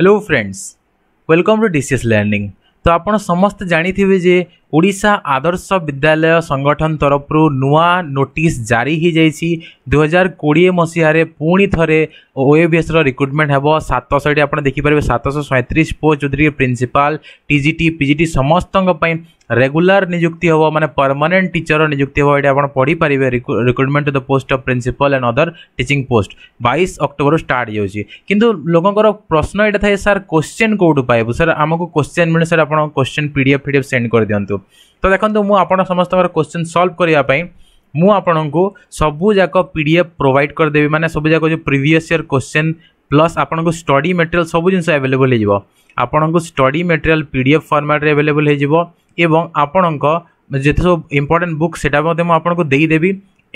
hello friends welcome to DCS learning ତ ଆପଣ ସମସ୍ତେ ଜାଣିଥିବେ ଯେ ଓଡ଼ିଶା ଆଦର୍ଶ ବିଦ୍ୟାଳୟ ସଂଗଠନ ତରଫରୁ ନୂଆ ନୋଟିସ୍ ଜାରି ହୋଇଯାଇଛି ଦୁଇହଜାର କୋଡ଼ିଏ ମସିହାରେ ପୁଣି ଥରେ ଓଏବିଏସ୍ର ରିକ୍ରୁଟମେଣ୍ଟ ହେବ ସାତଶହଟି ଆପଣ ଦେଖିପାରିବେ ସାତଶହ ସଇଁତିରିଶ ପୋଷ୍ଟ ଯେଉଁଥିରେକି principal T G T P G T ସମସ୍ତଙ୍କ ପାଇଁ ରେଗୁଲାର ନିଯୁକ୍ତି ହେବ ମାନେ ପରମାନେଣ୍ଟ ଟିଚର ନିଯୁକ୍ତି ହେବ ଏଠି ଆପଣ ପଢ଼ିପାରିବେ recruitment to the post of principal and other teaching post ବାଇଶ ଅକ୍ଟୋବରରୁ ଷ୍ଟାର୍ଟ ହେଇଯାଉଛି କିନ୍ତୁ ଲୋକଙ୍କର ପ୍ରଶ୍ନ ଏଇଟା ଥାଏ ସାର୍ କୋଶ୍ଚିନ୍ କେଉଁଠୁ ପାଇବୁ ସାର୍ ଆମକୁ କୋଶ୍ଚିନ୍ ମିଳୁ ସାର୍ ଆପଣ question P D F PDF send କରିଦିଅନ୍ତୁ ତ ଦେଖନ୍ତୁ ମୁଁ ଆପଣ ସମସ୍ତଙ୍କର କୋଶ୍ଚିନ୍ ସଲ୍ଭ କରିବା ପାଇଁ ମୁଁ ଆପଣଙ୍କୁ ସବୁଯାକ ପି ଡି ଏଫ୍ ପ୍ରୋଭାଇଡ଼ କରିଦେବି ମାନେ ସବୁଯାକ ଯେଉଁ ପ୍ରିଭିୟସ୍ ଇୟର୍ କୋଶ୍ଚିନ୍ ପ୍ଲସ୍ ଆପଣଙ୍କୁ ଷ୍ଟଡ଼ି ମେଟେରିଆଲ୍ ସବୁ ଜିନିଷ ଆଭେଲେବଲ୍ ହେଇଯିବ ଆପଣଙ୍କୁ study material P D F ଫର୍ମାଟ୍ରେ ଆଭେଲେବଲ୍ ହେଇଯିବ এবং आपणଙ୍କ যেতো ইম্পর্টেন্ট বুক সেটা মধ্যে ম आपणকে দেই দেবি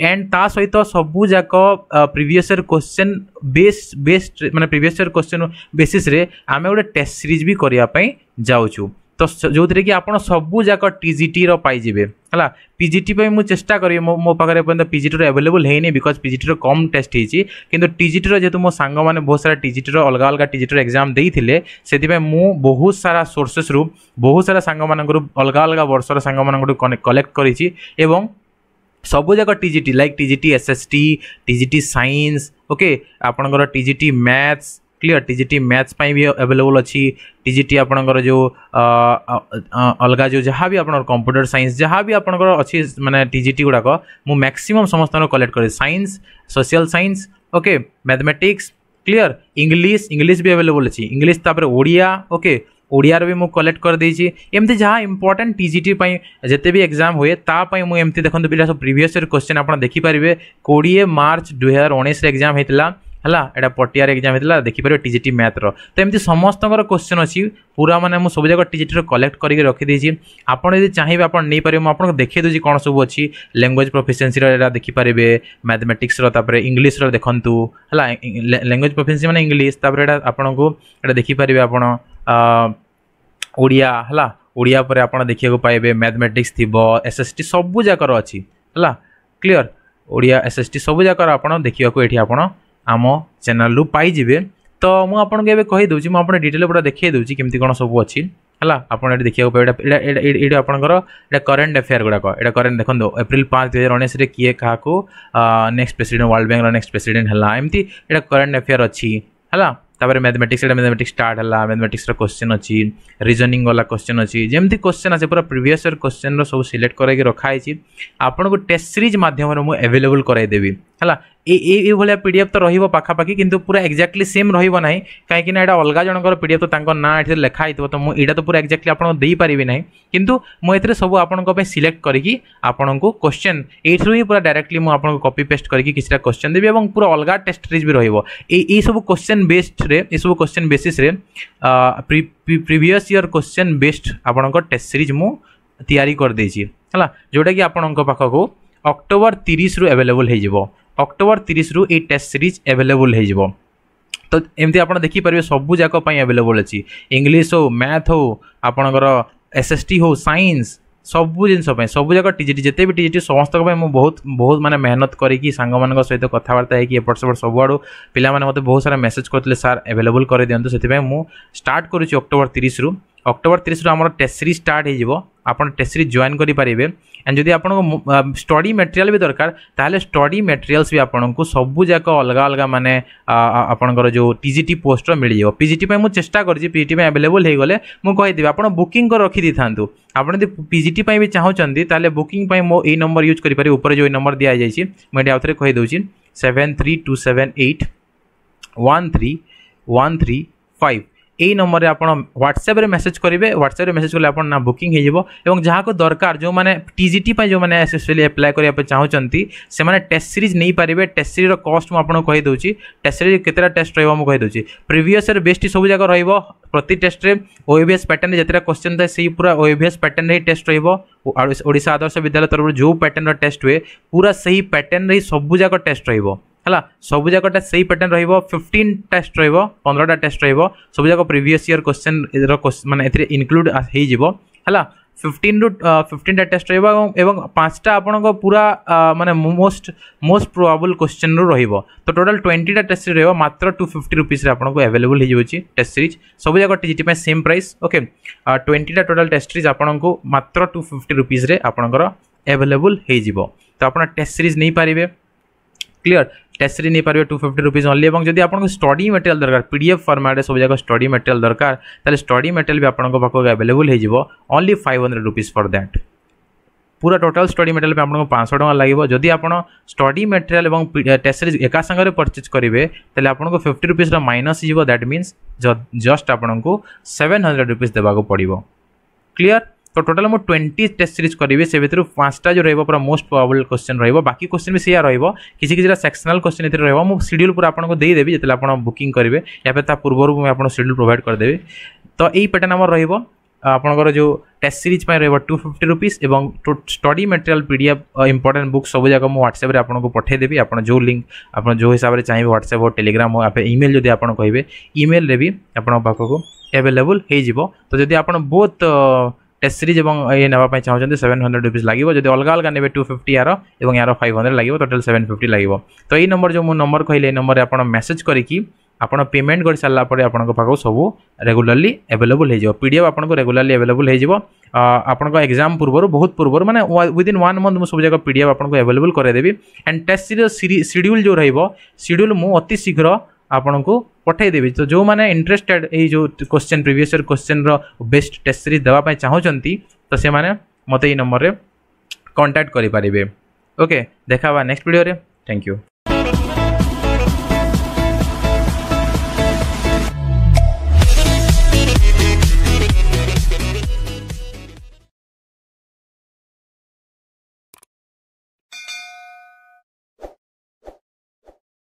এন্ড তা সেইতো সবু যাকো previous year question base base মানে প্রিভিয়াস ইয়ার কোশ্চেন বেসিস রে আমি একটা টেস্ট সিরিজ ਵੀ করি আপে যাওচু তো যেতি কি आपण সবু যাকো টিजीटी ৰ পাই জিবে ହେଲା ପିଜିଟି ପାଇଁ ମୁଁ ଚେଷ୍ଟା କରିବି ମୋ ମୋ ପାଖରେ ଏପର୍ଯ୍ୟନ୍ତ ପିଜିଟିର ଆଭେଲେବୁଲ୍ ହେଇନି ବିକଜ୍ ପିଜିଟିର କମ୍ ଟେଷ୍ଟ ହେଇଛି କିନ୍ତୁ ଟିଜିଟିର ଯେହେତୁ ମୋ ସାଙ୍ଗମାନେ ବହୁତ ସାରା ଟିଜିଟିର ଅଲଗା ଅଲଗା ଟିଜିଟିର ଏକ୍ଜାମ୍ ଦେଇଥିଲେ ସେଥିପାଇଁ ମୁଁ ବହୁତ ସାରା ସୋର୍ସେସ୍ରୁ ବହୁତ ସାରା ସାଙ୍ଗମାନଙ୍କରୁ ଅଲଗା ଅଲଗା ବର୍ଷର ସାଙ୍ଗମାନଙ୍କଠୁ କଲେକ୍ଟ କରିଛି ଏବଂ ସବୁଯାକ TGT like TGT SST TGT science okay ଆପଣଙ୍କର TGT maths clear TGT maths भी अवेलेबल अच्छी टीजीटी आपंकर जो अलग जो जहाँ भी आप कंप्यूटर सैंस जहाँ भी आपंकर अच्छी मैंने टीजीटी गुड़ाक मुझ मैक्सीम समस्त कलेक्ट करे science social science okay mathematics clear English English भी अवेलेबल अच्छी इंग्लीश तापर ओडिया ओके ଓଡ଼ିଆରେ ବି ମୁଁ କଲେକ୍ଟ କରିଦେଇଛି ଏମିତି ଯାହା ଇମ୍ପୋର୍ଟାଣ୍ଟ ଟି ଜି ଟି ପାଇଁ ଯେତେ ବି ଏକ୍ଜାମ୍ ହୁଏ ତା ପାଇଁ ମୁଁ ଏମିତି ଦେଖନ୍ତୁ ପିଲା ସବୁ ପ୍ରିଭିୟସ୍ ଇୟର୍ କ୍ୱେଶ୍ଚିନ୍ ଆପଣ ଦେଖିପାରିବେ କୋଡ଼ିଏ ହେଲା ଏଇଟା ପଟିଆର ଏକ୍ଜାମ୍ ହେଇଥିଲା ଦେଖିପାରିବ ଟି ଜି ଟି ମ୍ୟାଥ୍ର ତ ଏମିତି ସମସ୍ତଙ୍କର କୋଶ୍ଚିନ୍ ଅଛି ପୁରା ମାନେ ମୁଁ ସବୁ ଯାକ ଟି ଜି ଟିର କଲେକ୍ଟ କରିକି ରଖିଦେଇଛି ଆପଣ ଯଦି ଚାହିଁବେ ଆପଣ ନେଇପାରିବେ ମୁଁ ଆପଣଙ୍କୁ ଦେଖେଇ ଦେଉଛି କ'ଣ ସବୁ ଅଛି ଲାଙ୍ଗୁଏଜ୍ ପ୍ରଫିସିଏନ୍ସିର ଏଇଟା ଦେଖିପାରିବେ ମ୍ୟାଥମେଟିକ୍ସର ତାପରେ ଇଂଲିଶର ଦେଖନ୍ତୁ ହେଲା ଲାଙ୍ଗୁଏଜ୍ ପ୍ରଫିସିଏନ୍ସି ମାନେ ଇଂଲିଶ ତାପରେ ଏଇଟା ଆପଣଙ୍କୁ ଏଇଟା ଦେଖିପାରିବେ ଆପଣ ଓଡ଼ିଆ ହେଲା ଓଡ଼ିଆ ପରେ ଆପଣ ଦେଖିବାକୁ ପାଇବେ ମ୍ୟାଥମେଟିକ୍ସ ଥିବ ଏସ୍ ଏସ୍ ଟି ସବୁଯାକର ଅଛି ହେଲା clear Odia S S T ସବୁଯାକର ଆପଣ ଦେଖିବାକୁ ଏଠି ଆପଣ ଆମ ଚ୍ୟାନେଲ୍ରୁ ପାଇଯିବେ ତ ମୁଁ ଆପଣଙ୍କୁ ଏବେ କହିଦେଉଛି ମୁଁ ଆପଣ ଡିଟେଲ୍ ପୁରା ଦେଖାଇ ଦେଉଛି କେମିତି କ'ଣ ସବୁ ଅଛି ହେଲା ଆପଣ ଏଠି ଦେଖିବାକୁ ପାଇବେ ଏଇଟା ଏଇଟା ଆପଣଙ୍କର ଏଇଟା କରେଣ୍ଟ ଆଫେୟାର ଗୁଡ଼ାକ ଏଇଟା କରେଣ୍ଟ ଦେଖନ୍ତୁ ଏପ୍ରିଲ ପାଞ୍ଚ ଦୁଇ ହଜାର ଉଣେଇଶରେ କିଏ କାହାକୁ ନେକ୍ସଟ ପ୍ରେସିଡେଣ୍ଟ ୱାର୍ଲଡ ବ୍ୟାଙ୍କର ନେକ୍ସଟ ପ୍ରେସିଡେଣ୍ଟ ହେଲା ଏମିତି ଏଇଟା କରେଣ୍ଟ ଆଫେୟାର ଅଛି ହେଲା ତାପରେ ମ୍ୟାଥମେଟିକ୍ସ ଏଇଟା ମ୍ୟାଥମେଟିକ୍ସ ଷ୍ଟାର୍ଟ ହେଲା ମ୍ୟାଥମେଟିକ୍ସର କ୍ୱେଶ୍ଚନ୍ ଅଛି ରିଜନିଂ ଗଲା କ୍ୱେଶ୍ଚନ୍ ଅଛି ଯେମିତି କ୍ୱେଶ୍ଚନ୍ ଅଛି ପୁରା ପ୍ରିଭିୟସ୍ ଇୟର୍ କ୍ୱେଶ୍ଚନ୍ର ସବୁ ସିଲେକ୍ଟ କରାଇକି ରଖାହେଇଛି ଆପଣଙ୍କୁ ଟେଷ୍ଟ ସିରିଜ୍ ମାଧ୍ୟମରେ ମୁଁ ଆଭେଲେବୁଲ୍ କରାଇଦେବି ହେଲା ଏଇଭଳିଆ ପି ଡି ଏଫ୍ ତ ରହିବ ପାଖାପାଖି କିନ୍ତୁ ପୁରା ଏକ୍ଜାକ୍ଟଲି ସେମ୍ ରହିବ ନାହିଁ କାହିଁକିନା ଏଇଟା ଅଲଗା ଜଣଙ୍କର ପି ଡି ଏଫ୍ ତ ତାଙ୍କ ନାଁ ଏଥିରେ ଲେଖା ହେଇଥିବ ତ ମୁଁ ଏଇଟା ତ ପୁରା ଏକ୍ଜାକ୍ଟଲି ଆପଣଙ୍କୁ ଦେଇପାରିବି ନାହିଁ କିନ୍ତୁ ମୁଁ ଏଥିରେ ସବୁ ଆପଣଙ୍କ ପାଇଁ ସିଲେକ୍ଟ କରିକି ଆପଣଙ୍କୁ କୋଶ୍ଚେନ୍ ଏଇଥିରୁ ହିଁ ପୁରା ଡାଇରେକ୍ଟଲି ମୁଁ ଆପଣଙ୍କୁ କପି ପେଷ୍ଟ କରିକି କିଛିଟା କୋଶ୍ଚେନ୍ ଦେବି ଏବଂ ପୁରା ଅଲଗା ଟେଷ୍ଟ ସିରିଜ୍ ବି ରହିବ ଏଇ ଏଇସବୁ କୋଶ୍ଚେନ୍ ବେସ୍ଡରେ ଏସବୁ କୋଶ୍ଚେନ୍ ବେସିସ୍ରେ ପ୍ରିଭିୟସ୍ ଇୟର୍ କୋଶ୍ଚେନ୍ ବେସ୍ଡ ଆପଣଙ୍କ ଟେଷ୍ଟ ସିରିଜ୍ ମୁଁ ତିଆରି କରିଦେଇଛି ହେଲା ଯେଉଁଟାକି ଆପଣଙ୍କ ପାଖକୁ ଅକ୍ଟୋବର ତିରିଶରୁ ଆଭେଲେବୁଲ୍ ହେଇଯିବ অক্টোবর তিরিশরু এই টেস্ট সিরিজ আভেলেবল হয়ে তো এমতি আপনার দেখিপারে সবুজাক আভেলেবল অছি ইংলিশ হো ম্যাথ হো আপনার এসএসটি হো সাইন্স ସବୁ ଜିନିଷ ପାଇଁ ସବୁ ଯାକ ଟିଜିଟି ଯେତେ ବି ଟିଜିଟି ସମସ୍ତଙ୍କ ପାଇଁ ମୁଁ ବହୁତ ବହୁତ ମାନେ ମେହନତ କରିକି ସାଙ୍ଗମାନଙ୍କ ସହିତ କଥାବାର୍ତ୍ତା ହେଇକି ଏପଟ ସେପଟ ସବୁଆଡ଼ୁ ପିଲାମାନେ ମୋତେ ବହୁତ ସାରା ମେସେଜ୍ କରିଥିଲେ ସାର୍ ଆଭେଲେବୁଲ୍ କରିଦିଅନ୍ତୁ ସେଥିପାଇଁ ମୁଁ ଷ୍ଟାର୍ଟ କରୁଛି ଅକ୍ଟୋବର ତିରିଶରୁ ଅକ୍ଟୋବର ତିରିଶରୁ ଆମର ଟେଷ୍ଟ ସିରିଜ୍ ଷ୍ଟାର୍ଟ ହେଇଯିବ ଆପଣ ଟେସିରେ ଜଏନ୍ କରିପାରିବେ ଆଣ୍ଡ ଯଦି ଆପଣଙ୍କ ଷ୍ଟଡ଼ି ମେଟେରିଆଲ୍ ବି ଦରକାର ତାହେଲେ ଷ୍ଟଡ଼ି ମେଟେରିଆଲ୍ସ ବି ଆପଣଙ୍କୁ ସବୁଯାକ ଅଲଗା ଅଲଗା ମାନେ ଆପଣଙ୍କର ଯେଉଁ ପି ଜି ଟି ପୋଷ୍ଟର ମିଳିଯିବ ପି ଜି ଟି ପାଇଁ ମୁଁ ଚେଷ୍ଟା କରିଛି ପି ଜି ଟି ପାଇଁ ଆଭେଲେବୁଲ୍ ହୋଇଗଲେ ମୁଁ କହିଦେବି ଆପଣ ବୁକିଂ କରି ରଖିଦେଇଥାନ୍ତୁ ଆପଣ ଯଦି ପି ଜି ଟି ପାଇଁ ବି ଚାହୁଁଛନ୍ତି ତାହେଲେ ବୁକିଂ ପାଇଁ ମୋ ଏଇ ନମ୍ବର ୟୁଜ୍ କରିପାରିବେ ଉପରେ ଯେଉଁ ନମ୍ବର ଦିଆଯାଇଛି ମୁଁ ଏଠି ଆଉଥରେ କହିଦେଉଛି seven three two seven eight one three one three five এই নম্বরে আপনার হোয়াটসঅ্যাপে মেসেজ করবে হোয়াটসঅ্যাপে মেসেজ কলে আপনার না বুকিং হয়ে এবং যাকে দরকার যে টিজিটি যে স্পেশালি আপ্লাই করা চাহুমান সে টেস্ট সিরিজ নিয়ে পারে টেস্ট সিরিজর কস্ট মু আপনার কহিদেছি টেস্ট সিরিজ কেতটা টেস্ট রহব মু কহিদেছি প্রিভিয়স ইয়ার বেস্ট সব জায়গা রহব প্রতি টেস্টরে ওএভিএস প্যাটর্ন যেতটা কোশ্চেন থাকে সেই পুরা ওএভিএস প্যাটর্ন হি টেস্ট রহব ওড়িশা আদর্শ বিদ্যালয় তরফ যে প্যাটর্নর টেস্ট হুয়ে পুরা সেই প্যাটর্ন হি সবুজাক টেস্ট রহব ହେଲା ସବୁ ଯାକଟା ସେଇ ପ୍ୟାଟର୍ନ ରହିବ ଫିଫ୍ଟିନ୍ ଟେଷ୍ଟ ରହିବ ପନ୍ଦରଟା ଟେଷ୍ଟ ରହିବ ସବୁ ଯାକ ପ୍ରିଭିୟସ୍ ଇୟର୍ କ୍ୱେଶ୍ଚନ୍ର ମାନେ ଏଥିରେ ଇନକ୍ଲୁଡ଼ ହେଇଯିବ ହେଲା ଫିଫ୍ଟିନ୍ରୁ ଫିଫ୍ଟିନ୍ଟା ଟେଷ୍ଟ ରହିବ ଏବଂ ଏବଂ ପାଞ୍ଚଟା ଆପଣଙ୍କ ପୁରା ମାନେ ମୋଷ୍ଟ ମୋଷ୍ଟ ପ୍ରୋବାବୁଲ୍ କ୍ୱେଶ୍ଚନ୍ରୁ ରହିବ ତ ଟୋଟାଲ୍ ଟ୍ୱେଣ୍ଟିଟା ଟେଷ୍ଟ ସିରିଜ୍ ରହିବ ମାତ୍ର ଟୁ ଫିଫ୍ଟି ରୁପିସ୍ରେ ଆପଣଙ୍କୁ ଆଭେଲେବୁଲ୍ ହେଇଯାଉଛି ଟେଷ୍ଟ ସିରିଜ୍ ସବୁଯାକ ଟିଜିଟି ପାଇଁ ସେମ୍ ପ୍ରାଇସ୍ ଓକେ ଟ୍ୱେଣ୍ଟିଟା ଟୋଟାଲ୍ ଟେଷ୍ଟ ସିରିଜ୍ ଆପଣଙ୍କୁ ମାତ୍ର ଟୁ ଫିଫ୍ଟି ରୁପିସ୍ରେ ଆପଣଙ୍କର ଆଭେଲେବୁଲ୍ ହେଇଯିବ ତ ଆପଣ ଟେଷ୍ଟ ସିରିଜ୍ ନେଇପାରିବେ କ୍ଲିୟର टेस्ट नहीं पारे टू फिफ्टी रुपीज ओनली जब आपको स्टडी मेटेरियल दरकार पीडफ फर्माट सब जगह स्टडी मेटेरियल दरकार स्टडी मेटेरियल भी आपको available only five hundred rupees for that पूरा टोटल स्टडी मेटेरियल पर आपको पांचश टाँग लगे जदि आप स्टडी मेटेरियल और टेस्ट एका सांग परचेज करेंगे तो आपको fifty rupees minus that minus just आपको सेवेन हंड्रेड रुपीज देवाक पड़ो क्लीयर तो टोटाल मु ट्वेंटी टेस्ट सीरीज करी से भितर पांचटा जो रोक पूरा मोस्ट प्रोबेबल क्वेश्चन रोकी क्वेश्चन भी सीया रिसी किसी सेक्शनाल क्वेश्चन ये रोक सीड्यूल पूरा आपको देदेवि जितने आप बुकिंग करेंगे या फिर पूर्व मुझे सीड्यूल प्रोभाइड करदेवि तो यही पैटर्न आम रोक ଆପଣଙ୍କର ଯେଉଁ ଟେଷ୍ଟ ସିରିଜ୍ ପାଇଁ ରହିବ ଟୁ ଫିଫ୍ଟି ରୁପିସ୍ ଏବଂ study material P D F important book ସବୁଯାକ ମୁଁ ହ୍ୱାଟ୍ସଆପ୍ରେ ଆପଣଙ୍କୁ ପଠାଇଦେବି ଆପଣ ଯେଉଁ ଲିଙ୍କ୍ ଆପଣ ଯେଉଁ ହିସାବରେ ଚାହିଁବେ ହ୍ୱାଟ୍ସଆପ୍ ହଉ ଟେଲିଗ୍ରାମ୍ ହଉ ଆପଣ ଇମେଲ୍ ଯଦି ଆପଣ କହିବେ ଇମେଲ୍ରେ ବି ଆପଣଙ୍କ ପାଖକୁ ଆଭେଲେବୁଲ୍ ହୋଇଯିବ ତ ଯଦି ଆପଣ ବହୁତ টেস্ট সিরিজ এবং ইয়ে নেওয়া চাহুଛନ୍ତି সেভেন হন্ড্রেড রুপিজ লাগিব যদি অলগা অলগা নেবে টু ফিফটি ୟାର ଏବଂ ୟାର ଫାଇଭ ହଣ୍ଡ୍ରେଡ଼ লাগিব ଟୋଟାଲ୍ ସେଭେନ୍ ଫିଫ୍ଟି লাগিব ତ ଏଇ ନମ୍ବର ଯେଉଁ ମୁଁ ନମ୍ବର କହିଲି ଏଇ ନମ୍ବରରେ ଆପଣ ମେସେଜ୍ କରିକି ଆପଣ ପେମେଣ୍ଟ କରିସାରିଲା ପରେ ଆପଣଙ୍କ ପାଖକୁ ସବୁ ରେଗୁଲାରଲି ଆଭେଲେବୁଲ୍ ହେଇଯିବ ପି ଡି ଏଫ୍ ଆପଣଙ୍କୁ ରେଗୁଲାରଲି ଆଭେଲେବୁଲ୍ ହେଇଯିବ ଆପଣଙ୍କ ଏକ୍ଜାମ୍ ପୂର୍ବରୁ ବହୁତ ପୂର୍ବରୁ ମାନେ ୱିଦିନ୍ ୱାନ୍ ମନ୍ଥ ମୁଁ ସବୁଯାକ ପି ଡି ଏଫ୍ ଆପଣଙ୍କୁ ଆଭେଲେବୁଲ୍ କରାଇଦେବି ଆଣ୍ଡ ଟେଷ୍ଟ ସିରିଜ୍ ସିଡ୍ୟୁଲ୍ ଯେଉଁ ରହିବ ସିଡ୍ୟୁଲ୍ ମୁଁ ଅତି ଶୀଘ୍ର ଆପଣଙ୍କୁ ପଠାଇଦେବି ତ ଯେଉଁମାନେ ଇଣ୍ଟରେଷ୍ଟେଡ୍ ଏଇ ଯେଉଁ କ୍ୱେଶ୍ଚନ୍ ପ୍ରିଭିୟସ୍ ଇୟର୍ କ୍ୱେଶ୍ଚନ୍ର ବେଷ୍ଟ ଟେଷ୍ଟ ସିରିଜ୍ ଦେବା ପାଇଁ ଚାହୁଁଛନ୍ତି ତ ସେମାନେ ମୋତେ ଏଇ ନମ୍ବରରେ କଣ୍ଟାକ୍ଟ କରିପାରିବେ ଓକେ ଦେଖା ହେବା ନେକ୍ସଟ ଭିଡ଼ିଓରେ ଥ୍ୟାଙ୍କ ୟୁ